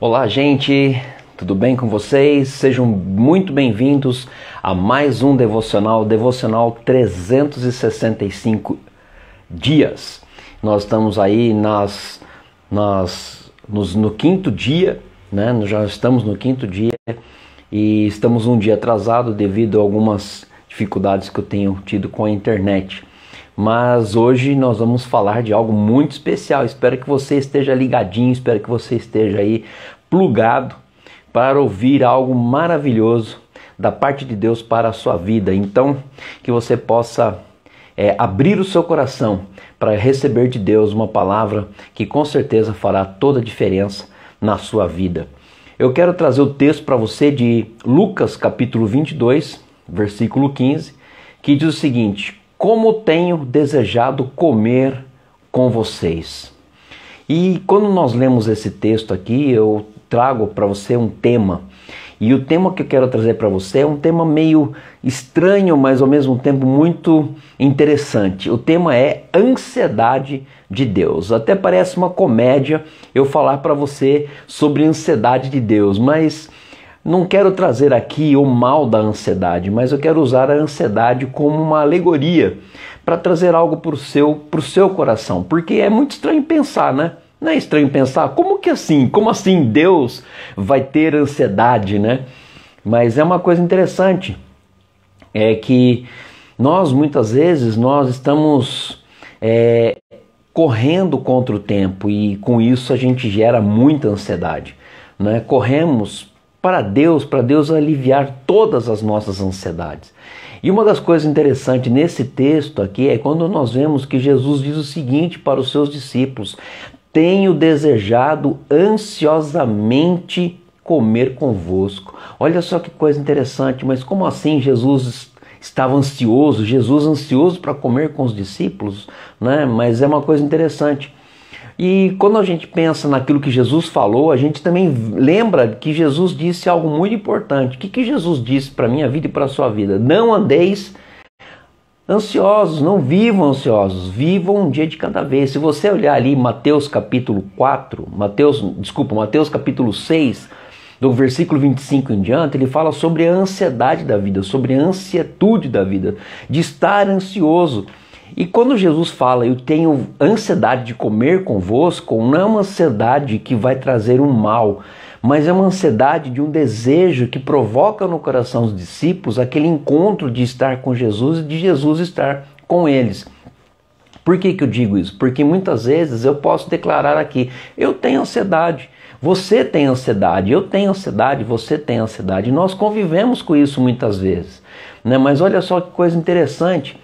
Olá, gente. Tudo bem com vocês? Sejam muito bem-vindos a mais um devocional, devocional 365 dias. Nós estamos aí nas, nas nos, no quinto dia, né? Já estamos no quinto dia e estamos um dia atrasado devido a algumas dificuldades que eu tenho tido com a internet mas hoje nós vamos falar de algo muito especial. Espero que você esteja ligadinho, espero que você esteja aí plugado para ouvir algo maravilhoso da parte de Deus para a sua vida. Então, que você possa é, abrir o seu coração para receber de Deus uma palavra que com certeza fará toda a diferença na sua vida. Eu quero trazer o texto para você de Lucas capítulo 22, versículo 15, que diz o seguinte: como tenho desejado comer com vocês. E quando nós lemos esse texto aqui, eu trago para você um tema. E o tema que eu quero trazer para você é um tema meio estranho, mas ao mesmo tempo muito interessante. O tema é ansiedade de Deus. Até parece uma comédia eu falar para você sobre ansiedade de Deus, mas não quero trazer aqui o mal da ansiedade, mas eu quero usar a ansiedade como uma alegoria para trazer algo para o seu, seu coração, porque é muito estranho pensar, né? Não é estranho pensar como que assim, como assim Deus vai ter ansiedade, né? Mas é uma coisa interessante, é que nós muitas vezes nós estamos é, correndo contra o tempo e com isso a gente gera muita ansiedade, né? Corremos para Deus, para Deus aliviar todas as nossas ansiedades. E uma das coisas interessantes nesse texto aqui é quando nós vemos que Jesus diz o seguinte para os seus discípulos: Tenho desejado ansiosamente comer convosco. Olha só que coisa interessante, mas como assim Jesus estava ansioso, Jesus ansioso para comer com os discípulos, né? Mas é uma coisa interessante. E quando a gente pensa naquilo que Jesus falou, a gente também lembra que Jesus disse algo muito importante. O que, que Jesus disse para a minha vida e para a sua vida? Não andeis ansiosos, não vivam ansiosos, vivam um dia de cada vez. Se você olhar ali Mateus capítulo 4, Mateus, desculpa, Mateus capítulo 6, do versículo 25 em diante, ele fala sobre a ansiedade da vida, sobre a ansietude da vida, de estar ansioso. E quando Jesus fala, eu tenho ansiedade de comer convosco, não é uma ansiedade que vai trazer um mal, mas é uma ansiedade de um desejo que provoca no coração dos discípulos aquele encontro de estar com Jesus e de Jesus estar com eles. Por que, que eu digo isso? Porque muitas vezes eu posso declarar aqui: eu tenho ansiedade, você tem ansiedade, eu tenho ansiedade, você tem ansiedade. Nós convivemos com isso muitas vezes. Né? Mas olha só que coisa interessante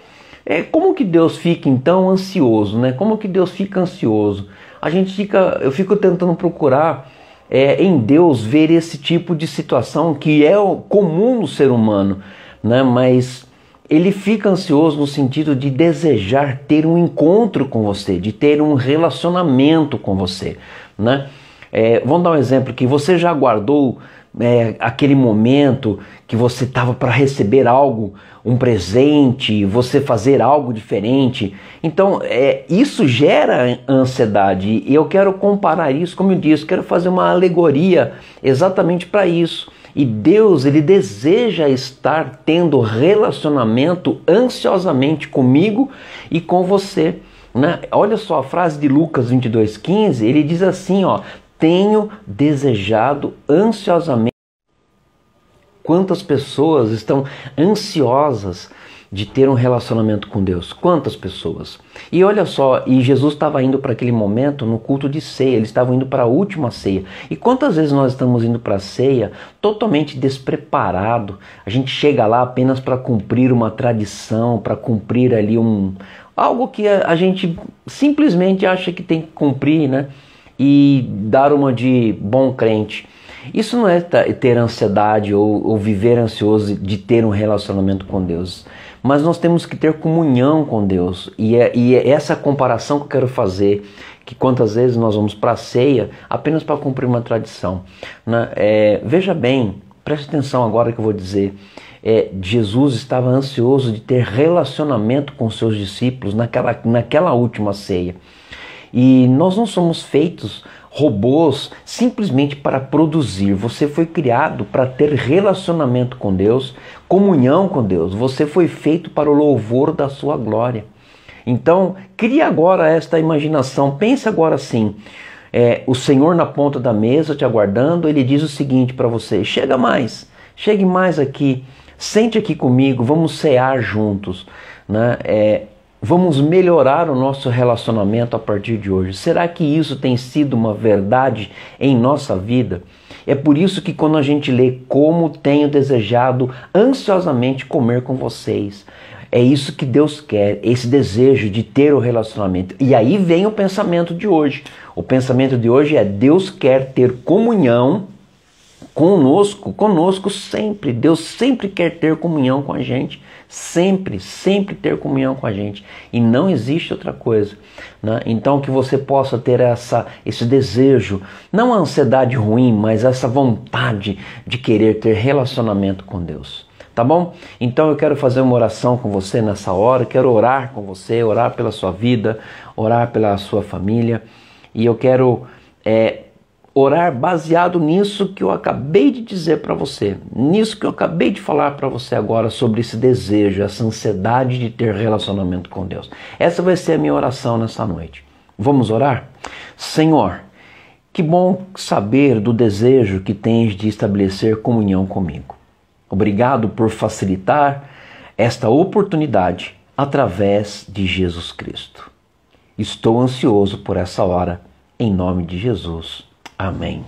é, como que Deus fica então ansioso, né? Como que Deus fica ansioso? A gente fica, eu fico tentando procurar é, em Deus ver esse tipo de situação que é comum no ser humano, né? Mas ele fica ansioso no sentido de desejar ter um encontro com você, de ter um relacionamento com você, né? É, vamos dar um exemplo que você já aguardou é, aquele momento que você estava para receber algo, um presente, você fazer algo diferente. Então, é, isso gera ansiedade. E eu quero comparar isso, como eu disse, quero fazer uma alegoria exatamente para isso. E Deus, ele deseja estar tendo relacionamento ansiosamente comigo e com você. Né? Olha só a frase de Lucas 22:15, ele diz assim, ó: tenho desejado ansiosamente. Quantas pessoas estão ansiosas de ter um relacionamento com Deus? Quantas pessoas? E olha só, e Jesus estava indo para aquele momento no culto de ceia, eles estavam indo para a última ceia. E quantas vezes nós estamos indo para a ceia totalmente despreparado? A gente chega lá apenas para cumprir uma tradição, para cumprir ali um algo que a gente simplesmente acha que tem que cumprir, né? e dar uma de bom crente. Isso não é ter ansiedade ou, ou, viver ansioso de ter um relacionamento com Deus, mas nós temos que ter comunhão com Deus e é, e é essa comparação que eu quero fazer. Que quantas vezes nós vamos para a ceia apenas para cumprir uma tradição. Né? É, veja bem, preste atenção agora que eu vou dizer. É, Jesus estava ansioso de ter relacionamento com seus discípulos naquela, naquela última ceia. E nós não somos feitos robôs simplesmente para produzir. Você foi criado para ter relacionamento com Deus, comunhão com Deus. Você foi feito para o louvor da sua glória. Então, crie agora esta imaginação. Pense agora assim: é, o Senhor na ponta da mesa te aguardando, ele diz o seguinte para você: chega mais, chegue mais aqui, sente aqui comigo, vamos cear juntos. Né? É, vamos melhorar o nosso relacionamento a partir de hoje? Será que isso tem sido uma verdade em nossa vida? É por isso que quando a gente lê como tenho desejado ansiosamente comer com vocês, é isso que Deus quer, esse desejo de ter o relacionamento. E aí vem o pensamento de hoje. O pensamento de hoje é Deus quer ter comunhão conosco, conosco sempre. Deus sempre quer ter comunhão com a gente, sempre, sempre ter comunhão com a gente. E não existe outra coisa. Né? Então que você possa ter essa, esse desejo, não a ansiedade ruim, mas essa vontade de querer ter relacionamento com Deus. Tá bom? Então eu quero fazer uma oração com você nessa hora, quero orar com você, orar pela sua vida, orar pela sua família. E eu quero é, orar baseado nisso que eu acabei de dizer para você, nisso que eu acabei de falar para você agora sobre esse desejo, essa ansiedade de ter relacionamento com Deus. Essa vai ser a minha oração nessa noite. Vamos orar? Senhor, que bom saber do desejo que tens de estabelecer comunhão comigo. Obrigado por facilitar esta oportunidade através de Jesus Cristo. Estou ansioso por essa hora, em nome de Jesus. Amém.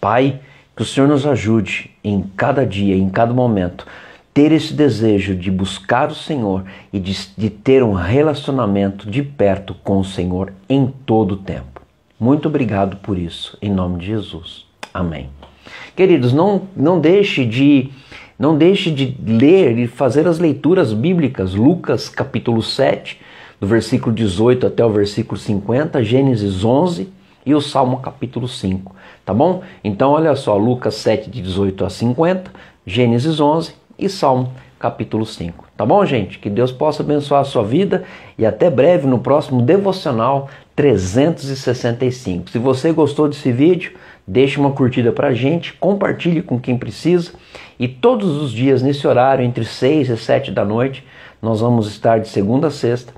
Pai, que o Senhor nos ajude em cada dia, em cada momento, ter esse desejo de buscar o Senhor e de, de ter um relacionamento de perto com o Senhor em todo o tempo. Muito obrigado por isso, em nome de Jesus. Amém. Queridos, não, não deixe de não deixe de ler e fazer as leituras bíblicas, Lucas capítulo 7, do versículo 18 até o versículo 50, Gênesis 11, e o Salmo capítulo 5, tá bom? Então olha só, Lucas 7 de 18 a 50, Gênesis 11 e Salmo capítulo 5, tá bom, gente? Que Deus possa abençoar a sua vida e até breve no próximo devocional 365. Se você gostou desse vídeo, deixe uma curtida pra gente, compartilhe com quem precisa e todos os dias nesse horário entre 6 e 7 da noite, nós vamos estar de segunda a sexta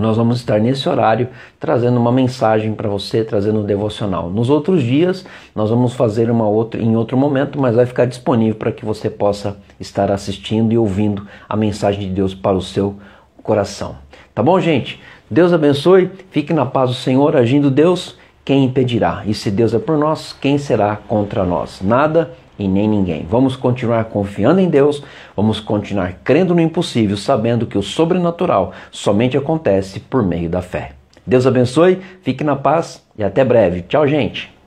nós vamos estar nesse horário trazendo uma mensagem para você, trazendo um devocional. Nos outros dias, nós vamos fazer uma outra em outro momento, mas vai ficar disponível para que você possa estar assistindo e ouvindo a mensagem de Deus para o seu coração. Tá bom, gente? Deus abençoe, fique na paz do Senhor, agindo Deus, quem impedirá? E se Deus é por nós, quem será contra nós? Nada e nem ninguém. Vamos continuar confiando em Deus, vamos continuar crendo no impossível, sabendo que o sobrenatural somente acontece por meio da fé. Deus abençoe, fique na paz e até breve. Tchau, gente!